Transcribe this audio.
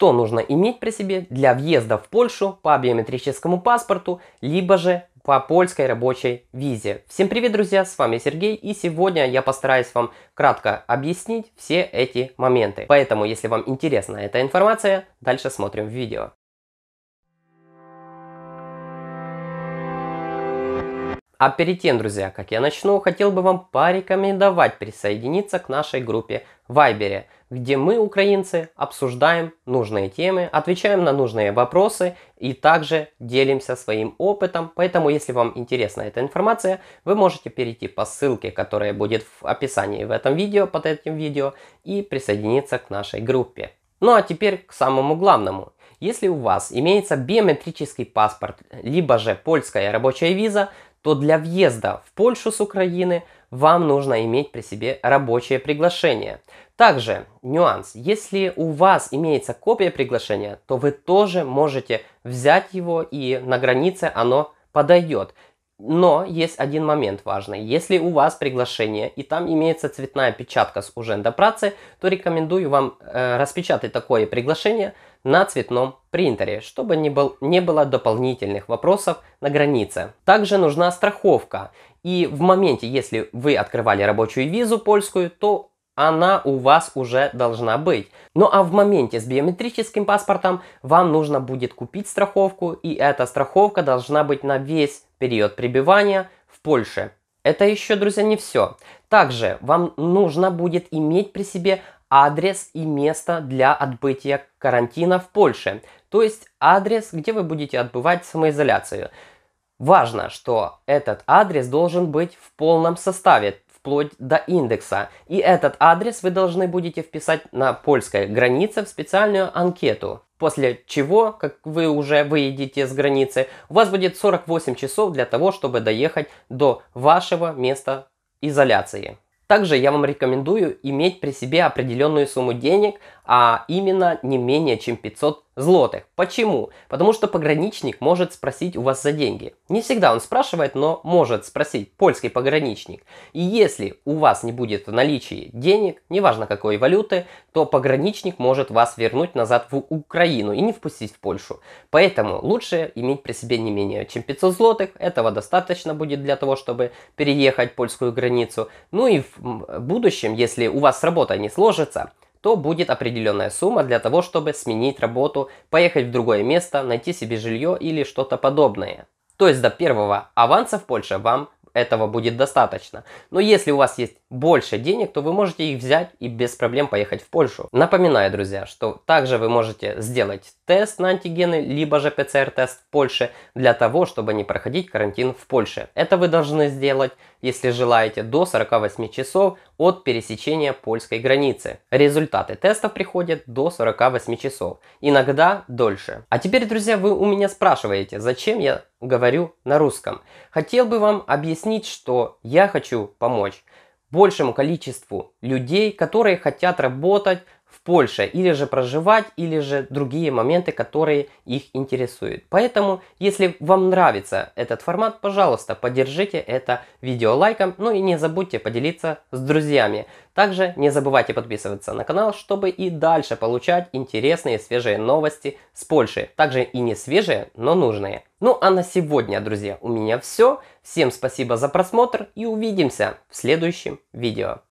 что нужно иметь при себе для въезда в Польшу по биометрическому паспорту, либо же по польской рабочей визе. Всем привет, друзья, с вами Сергей, и сегодня я постараюсь вам кратко объяснить все эти моменты. Поэтому, если вам интересна эта информация, дальше смотрим видео. А перед тем, друзья, как я начну, хотел бы вам порекомендовать присоединиться к нашей группе в Viber, где мы, украинцы, обсуждаем нужные темы, отвечаем на нужные вопросы и также делимся своим опытом. Поэтому, если вам интересна эта информация, вы можете перейти по ссылке, которая будет в описании в этом видео, под этим видео, и присоединиться к нашей группе. Ну а теперь к самому главному. Если у вас имеется биометрический паспорт, либо же польская рабочая виза, то для въезда в Польшу с Украины вам нужно иметь при себе рабочее приглашение. Также нюанс, если у вас имеется копия приглашения, то вы тоже можете взять его и на границе оно подойдет. Но есть один момент важный. Если у вас приглашение и там имеется цветная печатка с уженда праце то рекомендую вам э, распечатать такое приглашение на цветном принтере, чтобы не, был, не было дополнительных вопросов на границе. Также нужна страховка. И в моменте, если вы открывали рабочую визу польскую, то она у вас уже должна быть. Ну а в моменте с биометрическим паспортом вам нужно будет купить страховку, и эта страховка должна быть на весь период пребывания в Польше. Это еще, друзья, не все. Также вам нужно будет иметь при себе адрес и место для отбытия карантина в Польше. То есть адрес, где вы будете отбывать самоизоляцию. Важно, что этот адрес должен быть в полном составе, вплоть до индекса. И этот адрес вы должны будете вписать на польской границе в специальную анкету. После чего, как вы уже выйдете с границы, у вас будет 48 часов для того, чтобы доехать до вашего места изоляции. Также я вам рекомендую иметь при себе определенную сумму денег, а именно не менее чем 500 злотых. Почему? Потому что пограничник может спросить у вас за деньги. Не всегда он спрашивает, но может спросить польский пограничник. И если у вас не будет в наличии денег, неважно какой валюты, то пограничник может вас вернуть назад в Украину и не впустить в Польшу. Поэтому лучше иметь при себе не менее чем 500 злотых. Этого достаточно будет для того, чтобы переехать польскую границу. Ну и в будущем, если у вас работа не сложится, то будет определенная сумма для того, чтобы сменить работу, поехать в другое место, найти себе жилье или что-то подобное. То есть до первого аванса в Польше вам этого будет достаточно. Но если у вас есть больше денег, то вы можете их взять и без проблем поехать в Польшу. Напоминаю, друзья, что также вы можете сделать тест на антигены, либо же ПЦР-тест в Польше для того, чтобы не проходить карантин в Польше. Это вы должны сделать, если желаете, до 48 часов от пересечения польской границы. Результаты тестов приходят до 48 часов, иногда дольше. А теперь, друзья, вы у меня спрашиваете, зачем я говорю на русском. Хотел бы вам объяснить, что я хочу помочь большему количеству людей, которые хотят работать в Польше, или же проживать, или же другие моменты, которые их интересуют. Поэтому, если вам нравится этот формат, пожалуйста, поддержите это видео лайком, ну и не забудьте поделиться с друзьями. Также не забывайте подписываться на канал, чтобы и дальше получать интересные свежие новости с Польши. Также и не свежие, но нужные. Ну а на сегодня, друзья, у меня все. Всем спасибо за просмотр и увидимся в следующем видео.